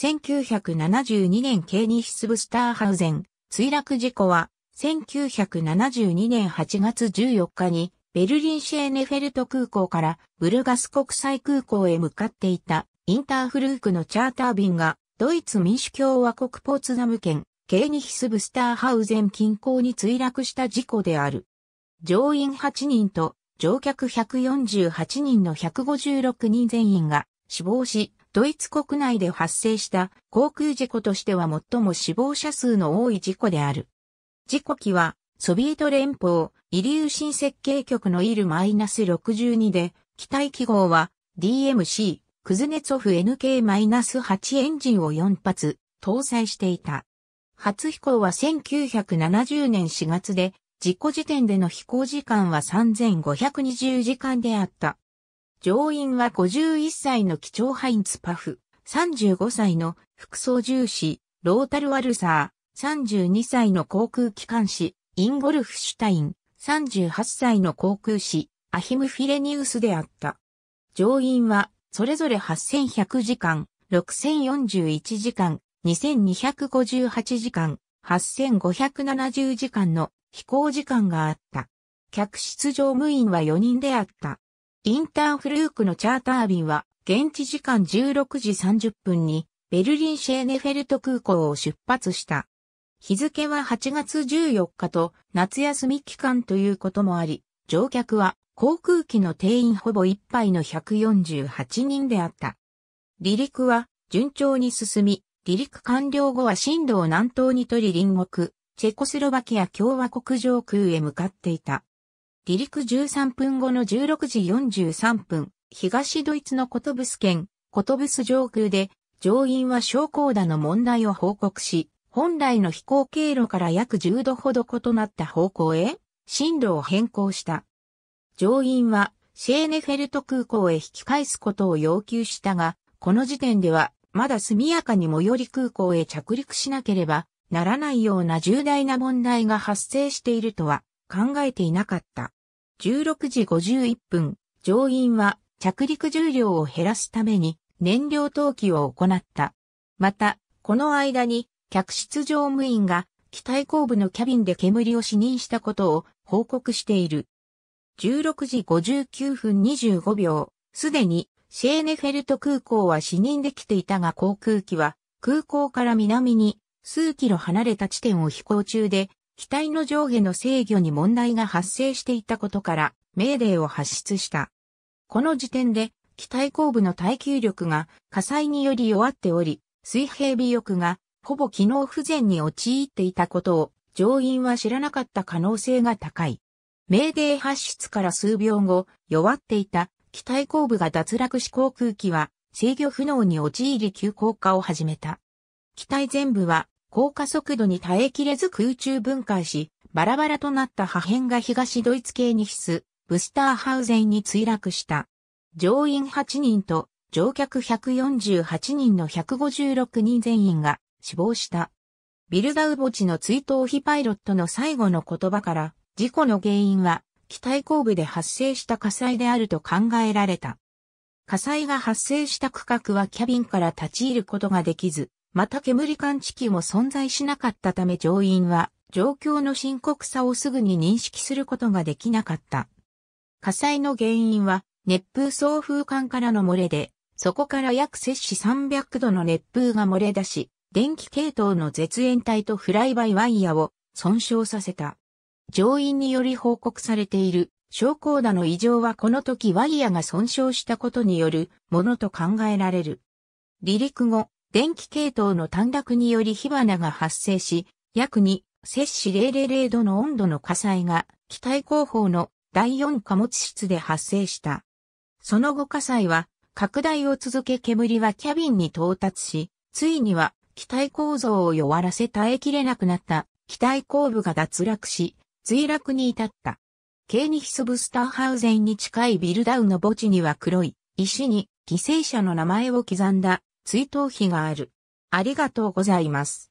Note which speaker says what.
Speaker 1: 1972年ケーニヒスブスターハウゼン墜落事故は、1972年8月14日に、ベルリンシェーネフェルト空港からブルガス国際空港へ向かっていたインターフルークのチャーター便がドイツ民主共和国ポーツダム県ケーニヒスブスターハウゼン近郊に墜落した事故である。乗員8人と乗客148人の156人全員が死亡し、ドイツ国内で発生した航空事故としては最も死亡者数の多い事故である。事故機は、ソビエト連邦、イリューシン設計局のイル -62 で、機体記号は DMC、クズネツォフ NK-8 エンジンを4発、搭載していた。初飛行は1970年4月で、事故時点での飛行時間は3520時間であった。上院は51歳の基調ハインツパフ、35歳の副操縦士、ロータル・ワルサー、32歳の航空機関士、インゴルフシュタイン、38歳の航空士、アヒム・フィレニウスであった。上院は、それぞれ8100時間、6041時間、2258時間、8570時間の飛行時間があった。客室乗務員は4人であった。インターフルークのチャーター便は、現地時間16時30分に、ベルリンシェーネフェルト空港を出発した。日付は8月14日と夏休み期間ということもあり、乗客は航空機の定員ほぼ1杯の148人であった。離陸は順調に進み、離陸完了後は進路を南東に取り隣国、チェコスロバキア共和国上空へ向かっていた。離陸13分後の16時43分、東ドイツのコトブス県、コトブス上空で、乗員は昇降打の問題を報告し、本来の飛行経路から約10度ほど異なった方向へ、進路を変更した。乗員は、シェーネフェルト空港へ引き返すことを要求したが、この時点では、まだ速やかに最寄り空港へ着陸しなければならないような重大な問題が発生しているとは考えていなかった。16時51分、乗員は着陸重量を減らすために燃料投機を行った。また、この間に客室乗務員が機体後部のキャビンで煙を視認したことを報告している。16時59分25秒、すでにシェーネフェルト空港は視認できていたが航空機は空港から南に数キロ離れた地点を飛行中で機体の上下の制御に問題が発生していたことから、命令を発出した。この時点で、機体後部の耐久力が火災により弱っており、水平尾翼がほぼ機能不全に陥っていたことを乗員は知らなかった可能性が高い。命令発出から数秒後、弱っていた機体後部が脱落し航空機は制御不能に陥り急降下を始めた。機体全部は高下速度に耐えきれず空中分解し、バラバラとなった破片が東ドイツ系に必須、ブスターハウゼンに墜落した。乗員8人と乗客148人の156人全員が死亡した。ビルダウ墓地の追悼碑パイロットの最後の言葉から、事故の原因は、機体後部で発生した火災であると考えられた。火災が発生した区画はキャビンから立ち入ることができず、また煙感知器も存在しなかったため乗員は状況の深刻さをすぐに認識することができなかった。火災の原因は熱風送風管からの漏れで、そこから約摂氏300度の熱風が漏れ出し、電気系統の絶縁体とフライバイワイヤを損傷させた。乗員により報告されている昇降打の異常はこの時ワイヤが損傷したことによるものと考えられる。離陸後、電気系統の短絡により火花が発生し、約2、摂氏000度の温度の火災が、機体工法の第4貨物室で発生した。その後火災は、拡大を続け煙はキャビンに到達し、ついには、機体構造を弱らせ耐えきれなくなった機体後部が脱落し、墜落に至った。軽に潜ぶスターハウゼンに近いビルダウの墓地には黒い石に犠牲者の名前を刻んだ追悼碑がある。ありがとうございます。